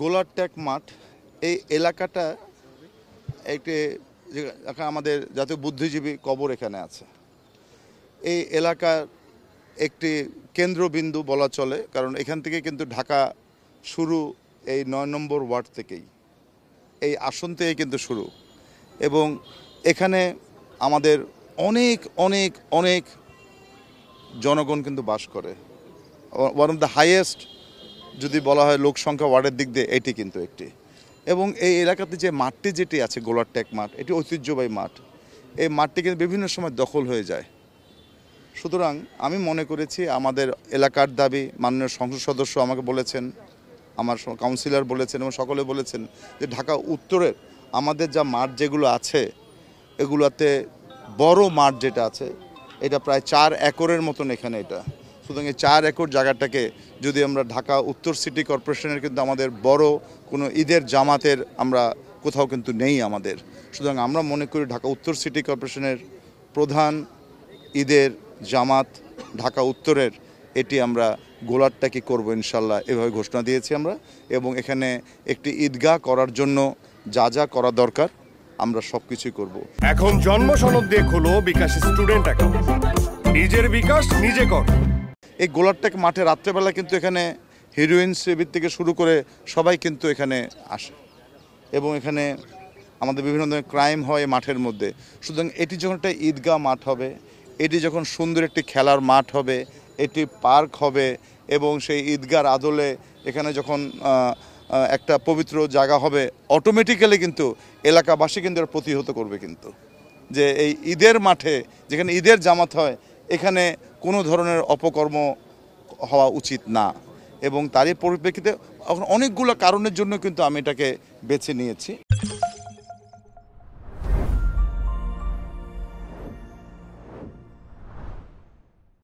গোলার ট্যাক মাঠ এই এলাকাটা একটি আমাদের জাতীয় বুদ্ধিজীবী কবর এখানে আছে এই এলাকার একটি কেন্দ্রবিন্দু বলা চলে কারণ এখান থেকে কিন্তু ঢাকা শুরু এই নয় নম্বর ওয়ার্ড থেকেই এই আসন থেকেই কিন্তু শুরু এবং এখানে আমাদের অনেক অনেক অনেক জনগণ কিন্তু বাস করে ওয়ান অফ দ্য হাইয়েস্ট যদি বলা হয় লোক সংখ্যা ওয়ার্ডের দিক দিয়ে এটি কিন্তু একটি এবং এই এলাকাতে যে মাঠটি যেটি আছে গোলার ট্যাক মাঠ এটি ঐতিহ্যবাহী মাঠ এই মাঠটি কিন্তু বিভিন্ন সময় দখল হয়ে যায় সুতরাং আমি মনে করেছি আমাদের এলাকার দাবি মাননীয় সংসদ সদস্য আমাকে বলেছেন আমার কাউন্সিলর বলেছেন এবং সকলে বলেছেন যে ঢাকা উত্তরের আমাদের যা মাঠ যেগুলো আছে এগুলোতে বড় মাঠ যেটা আছে এটা প্রায় চার একরের মতন এখানে এটা সুতরাং এই চার একর জায়গাটাকে যদি আমরা ঢাকা উত্তর সিটি কর্পোরেশনের কিন্তু আমাদের বড় কোনো ঈদের জামাতের আমরা কোথাও কিন্তু নেই আমাদের সুতরাং আমরা মনে করি ঢাকা উত্তর সিটি কর্পোরেশনের প্রধান ঈদের জামাত ঢাকা উত্তরের এটি আমরা গোলারটাকে করবো ইনশাল্লাহ এভাবে ঘোষণা দিয়েছি আমরা এবং এখানে একটি ঈদগাহ করার জন্য যা যা করা দরকার আমরা সব কিছুই করব এখন জন্মসনদ দিয়ে খোলো বিকাশ স্টুডেন্ট অ্যাকাউন্ট নিজের বিকাশ নিজে কর এই গোলারটেক মাঠে রাত্রেবেলা কিন্তু এখানে হিরোইন সেবির থেকে শুরু করে সবাই কিন্তু এখানে আসে এবং এখানে আমাদের বিভিন্ন ধরনের ক্রাইম হয় মাঠের মধ্যে সুতরাং এটি যখন একটা ঈদগাহ মাঠ হবে এটি যখন সুন্দর একটি খেলার মাঠ হবে এটি পার্ক হবে এবং সেই ঈদগার আদলে এখানে যখন একটা পবিত্র জায়গা হবে অটোমেটিক্যালি কিন্তু এলাকাবাসী কিন্তু প্রতিহত করবে কিন্তু যে এই ঈদের মাঠে যেখানে ঈদের জামাত হয় এখানে কোনো ধরনের অপকর্ম হওয়া উচিত না এবং তারই পরিপ্রেক্ষিতে অনেকগুলো কারণের জন্য কিন্তু আমি এটাকে বেছে নিয়েছি